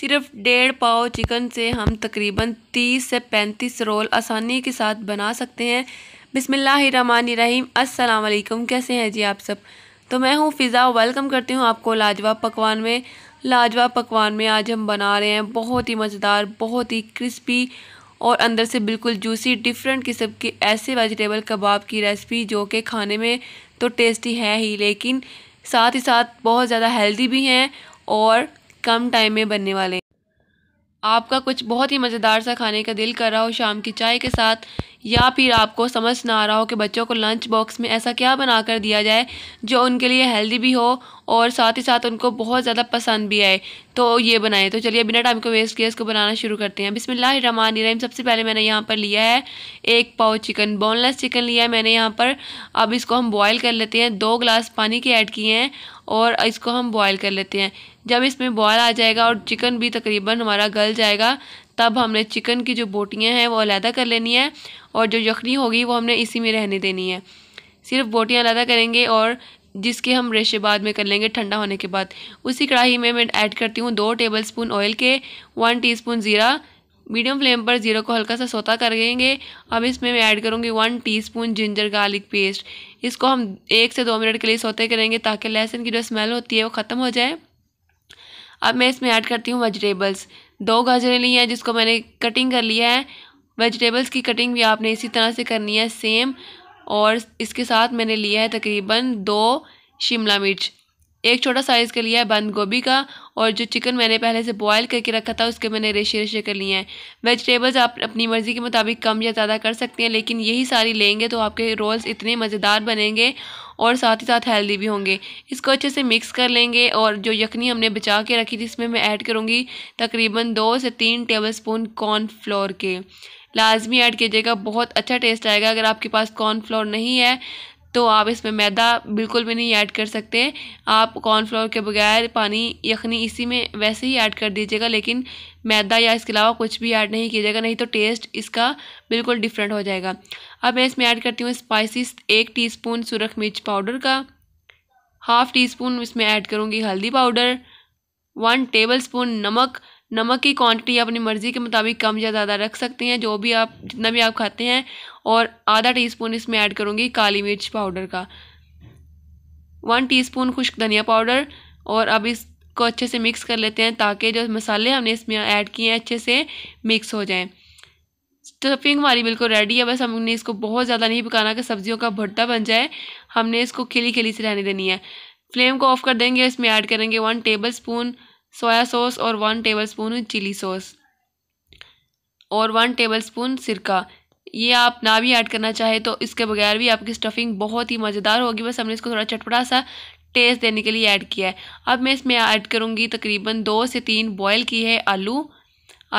सिर्फ डेढ़ पाव चिकन से हम तकरीबन तीस से पैंतीस रोल आसानी के साथ बना सकते हैं बिसमीम असलकम कैसे हैं जी आप सब तो मैं हूँ फ़िज़ा वेलकम करती हूँ आपको लाजवाब पकवान में लाजवाब पकवान में आज हम बना रहे हैं बहुत ही मज़ेदार बहुत ही क्रिस्पी और अंदर से बिल्कुल जूसी डिफरेंट किस्म के ऐसे वेजिटेबल कबाब की रेसिपी जो कि खाने में तो टेस्टी है ही लेकिन साथ ही साथ बहुत ज़्यादा हेल्दी भी हैं और कम टाइम में बनने वाले हैं आपका कुछ बहुत ही मज़ेदार सा खाने का दिल कर रहा हो शाम की चाय के साथ या फिर आपको समझ ना आ रहा हो कि बच्चों को लंच बॉक्स में ऐसा क्या बना कर दिया जाए जो उनके लिए हेल्दी भी हो और साथ ही साथ उनको बहुत ज़्यादा पसंद भी आए तो ये बनाएं तो चलिए बिना टाइम को वेस्ट किए इसको बनाना शुरू करते हैं बिसमिल्ल रमान रही सबसे पहले मैंने यहाँ पर लिया है एक पाव चिकन बोनलेस चिकन लिया है मैंने यहाँ पर अब इसको हम बॉयल कर लेते हैं दो ग्लास पानी के ऐड किए हैं और इसको हम बॉयल कर लेते हैं जब इसमें बॉयल आ जाएगा और चिकन भी तकरीबन हमारा गल जाएगा तब हमने चिकन की जो बोटियाँ हैं वो अलहदा कर लेनी है और जो यखनी होगी वो हमने इसी में रहने देनी है सिर्फ बोटियाँ अलहदा करेंगे और जिसके हम रेशे बाद में कर लेंगे ठंडा होने के बाद उसी कढ़ाई में मैं ऐड करती हूँ दो टेबल स्पून ऑयल के वन टीस्पून ज़ीरा मीडियम फ्लेम पर ज़ीरा को हल्का सा सोता कर देंगे अब इसमें मैं ऐड करूँगी one teaspoon ginger garlic paste इसको हम एक से दो मिनट के लिए सोते करेंगे ताकि लहसुन की जो स्मेल होती है वो ख़त्म हो जाए अब मैं इसमें ऐड करती हूँ वेजिटेबल्स दो गाजरें ली हैं जिसको मैंने कटिंग कर लिया है वेजिटेबल्स की कटिंग भी आपने इसी तरह से करनी है सेम और इसके साथ मैंने लिया है तकरीबन दो शिमला मिर्च एक छोटा साइज़ का लिया है बंद गोभी का और जो चिकन मैंने पहले से बॉयल करके रखा था उसके मैंने रेशे रेशे कर लिए हैं वेजिटेबल्स आप अपनी मर्ज़ी के मुताबिक कम या ज़्यादा कर सकते हैं लेकिन यही सारी लेंगे तो आपके रोल्स इतने मज़ेदार बनेंगे और साथ ही साथ हेल्दी भी होंगे इसको अच्छे से मिक्स कर लेंगे और जो यखनी हमने बचा के रखी थी इसमें मैं ऐड करूँगी तकरीबन दो से तीन टेबल स्पून कॉर्नफ्लोर के लाजमी ऐड कीजिएगा बहुत अच्छा टेस्ट आएगा अगर आपके पास कॉर्नफ्लोर नहीं है तो आप इसमें मैदा बिल्कुल भी नहीं ऐड कर सकते आप कॉर्नफ्लोर के बगैर पानी यखनी इसी में वैसे ही ऐड कर दीजिएगा लेकिन मैदा या इसके अलावा कुछ भी ऐड नहीं कीजिएगा नहीं तो टेस्ट इसका बिल्कुल डिफरेंट हो जाएगा अब मैं इसमें ऐड करती हूँ स्पाइसिस एक टी स्पून सुरख मिर्च पाउडर का हाफ़ टी स्पून इसमें ऐड करूँगी हल्दी पाउडर वन टेबल स्पून नमक नमक की क्वांटिटी अपनी मर्ज़ी के मुताबिक कम या ज़्यादा रख सकते हैं जो भी आप जितना भी आप खाते हैं और आधा टीस्पून इसमें ऐड करूँगी काली मिर्च पाउडर का वन टीस्पून खुश्क धनिया पाउडर और अब इसको अच्छे से मिक्स कर लेते हैं ताकि जो मसाले हमने इसमें ऐड किए हैं अच्छे से मिक्स हो जाएँ स्टफिंग हमारी बिल्कुल रेडी है बस हमने इसको बहुत ज़्यादा नहीं पकाना कि सब्जियों का भरता बन जाए हमने इसको खिली खिली से रहने देनी है फ्लेम को ऑफ कर देंगे इसमें ऐड करेंगे one tablespoon soya sauce और वन टेबलस्पून चिली सॉस और वन टेबलस्पून सिरका ये आप ना भी ऐड करना चाहे तो इसके बगैर भी आपकी स्टफिंग बहुत ही मज़ेदार होगी बस हमने इसको थोड़ा चटपटा सा टेस्ट देने के लिए ऐड किया है अब मैं इसमें ऐड करूँगी तकरीबन दो से तीन बॉयल की है आलू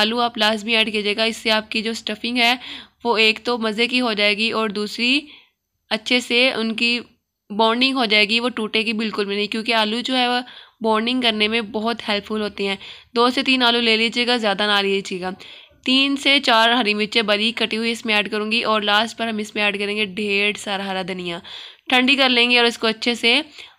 आलू आप लाजमी ऐड कीजिएगा इससे आपकी जो स्टफिंग है वो एक तो मज़े की हो जाएगी और दूसरी अच्छे से उनकी बॉन्डिंग हो जाएगी वो टूटेगी बिल्कुल भी नहीं क्योंकि आलू जो है वह बॉन्डिंग करने में बहुत हेल्पफुल होती हैं दो से तीन आलू ले लीजिएगा ज़्यादा ना लीजिएगा तीन से चार हरी मिर्चें बारीक कटी हुई इसमें ऐड करूँगी और लास्ट पर हम इसमें ऐड करेंगे ढेर सारा हरा धनिया ठंडी कर लेंगे और इसको अच्छे से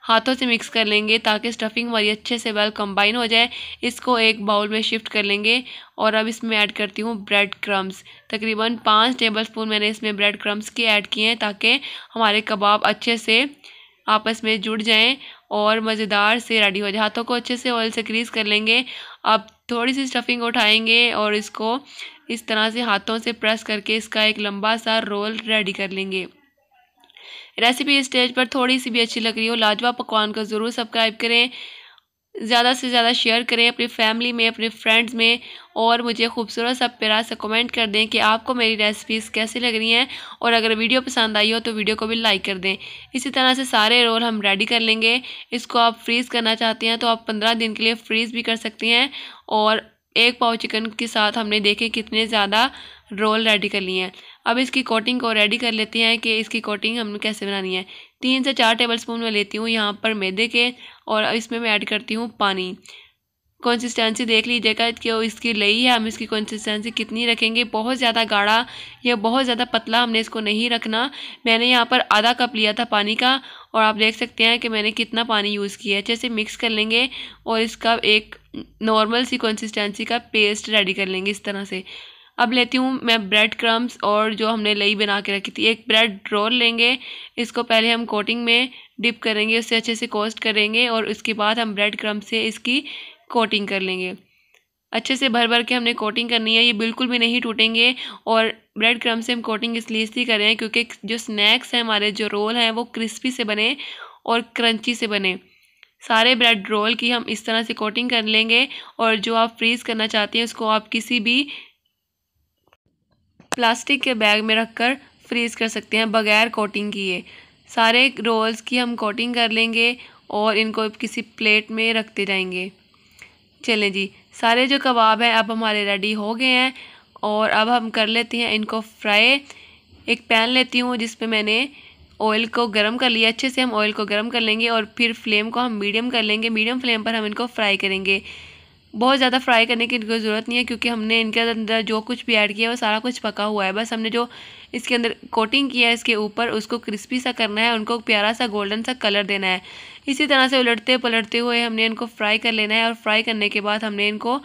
हाथों से मिक्स कर लेंगे ताकि स्टफिंग हमारी अच्छे से वेल कंबाइन हो जाए इसको एक बाउल में शिफ्ट कर लेंगे और अब इसमें ऐड करती हूँ ब्रेड क्रम्स तकरीबन पाँच टेबल स्पून मैंने इसमें ब्रेड क्रम्स के ऐड किए हैं ताकि हमारे कबाब अच्छे से आपस में जुड़ जाएं और मज़ेदार से रेडी हो जाए हाथों को अच्छे से ऑयल से क्रीज कर लेंगे आप थोड़ी सी स्टफिंग उठाएंगे और इसको इस तरह से हाथों से प्रेस करके इसका एक लंबा सा रोल रेडी कर लेंगे रेसिपी स्टेज पर थोड़ी सी भी अच्छी लग रही हो लाजवा पकवान को ज़रूर सब्सक्राइब करें ज़्यादा से ज़्यादा शेयर करें अपनी फैमिली में अपने फ्रेंड्स में और मुझे खूबसूरत सा प्यारा सा कमेंट कर दें कि आपको मेरी रेसिपीज़ कैसी लग रही हैं और अगर वीडियो पसंद आई हो तो वीडियो को भी लाइक कर दें इसी तरह से सारे रोल हम रेडी कर लेंगे इसको आप फ्रीज़ करना चाहते हैं तो आप पंद्रह दिन के लिए फ्रीज़ भी कर सकती हैं और एक पाव चिकन के साथ हमने देखे कितने ज़्यादा रोल रेडी कर लिए हैं अब इसकी कोटिंग को रेडी कर लेते हैं कि इसकी कोटिंग हमने कैसे बनानी है तीन से चार टेबल स्पून मैं लेती हूँ यहाँ पर मैदे के और इसमें मैं ऐड करती हूँ पानी कंसिस्टेंसी देख लीजिएगा कि इसकी लई है हम इसकी कंसिस्टेंसी कितनी रखेंगे बहुत ज़्यादा गाढ़ा या बहुत ज़्यादा पतला हमने इसको नहीं रखना मैंने यहाँ पर आधा कप लिया था पानी का और आप देख सकते हैं कि मैंने कितना पानी यूज़ किया है अच्छे से मिक्स कर लेंगे और इसका एक नॉर्मल सी कंसिस्टेंसी का पेस्ट रेडी कर लेंगे इस तरह से अब लेती हूँ मैं ब्रेड क्रम्स और जो हमने लई बना के रखी थी एक ब्रेड रोल लेंगे इसको पहले हम कोटिंग में डिप करेंगे उससे अच्छे से कोस्ट करेंगे और उसके बाद हम ब्रेड क्रम्स से इसकी कोटिंग कर लेंगे अच्छे से भर भर के हमने कोटिंग करनी है ये बिल्कुल भी नहीं टूटेंगे और ब्रेड क्रम से हम कोटिंग इसलिए इसलिए कर रहे हैं क्योंकि जो स्नैक्स हैं हमारे जो रोल हैं वो क्रिस्पी से बने और क्रंची से बने सारे ब्रेड रोल की हम इस तरह से कोटिंग कर लेंगे और जो आप फ्रीज़ करना चाहते हैं उसको आप किसी भी प्लास्टिक के बैग में रखकर फ्रीज कर सकते हैं बगैर कोटिंग किए सारे रोल्स की हम कोटिंग कर लेंगे और इनको किसी प्लेट में रखते जाएंगे चलें जी सारे जो कबाब हैं अब हमारे रेडी हो गए हैं और अब हम कर लेते हैं इनको फ्राई एक पैन लेती हूँ जिस पे मैंने ऑयल को गर्म कर लिया अच्छे से हम ऑयल को गर्म कर लेंगे और फिर फ्लेम को हम मीडियम कर लेंगे मीडियम फ्लेम पर हम इनको फ्राई करेंगे बहुत ज़्यादा फ्राई करने की इनको ज़रूरत नहीं है क्योंकि हमने इनके अंदर जो कुछ भी ऐड किया है वो सारा कुछ पका हुआ है बस हमने जो इसके अंदर कोटिंग किया है इसके ऊपर उसको क्रिस्पी सा करना है उनको प्यारा सा गोल्डन सा कलर देना है इसी तरह से उलटते पलटते हुए हमने इनको फ्राई कर लेना है और फ्राई करने के बाद हमने इनको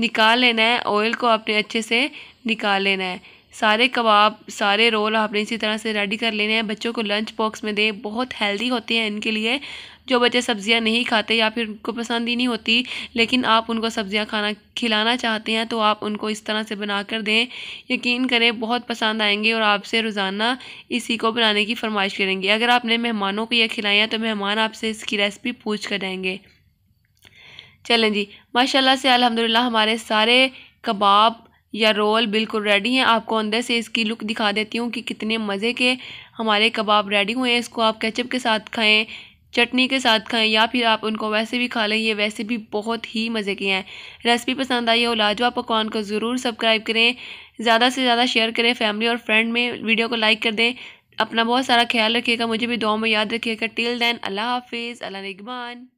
निकाल लेना है ऑयल को आपने अच्छे से निकाल लेना है सारे कबाब सारे रोल आपने इसी तरह से रेडी कर लेने हैं बच्चों को लंच बॉक्स में दें बहुत हेल्दी होते हैं इनके लिए जो बच्चे सब्ज़ियाँ नहीं खाते या फिर उनको पसंद ही नहीं होती लेकिन आप उनको सब्ज़ियाँ खाना खिलाना चाहते हैं तो आप उनको इस तरह से बना कर दें यकीन करें बहुत पसंद आएंगे और आपसे रोज़ाना इसी को बनाने की फरमाइश करेंगे अगर आपने मेहमानों को यह खिलाई है तो मेहमान आपसे इसकी रेसिपी पूछ कर देंगे चलें जी माशाल्लाह से अल्हम्दुलिल्लाह हमारे सारे कबाब या रोल बिल्कुल रेडी हैं आपको अंदर से इसकी लुक दिखा देती हूँ कि कितने मज़े के हमारे कबाब रेडी हुए हैं इसको आप केचप के साथ खाएँ चटनी के साथ खाएं या फिर आप उनको वैसे भी खा लें ये वैसे भी बहुत ही मज़े के हैं रेसिपी पसंद आई हो लाजवाब पकवान को ज़रूर सब्सक्राइब करें ज़्यादा से ज़्यादा शेयर करें फैमिली और फ्रेंड में वीडियो को लाइक कर दें अपना बहुत सारा ख्याल रखिएगा मुझे भी दुआ में याद रखिएगा टिल दैन अल्लाह हाफिज़ अल्लाह निगमान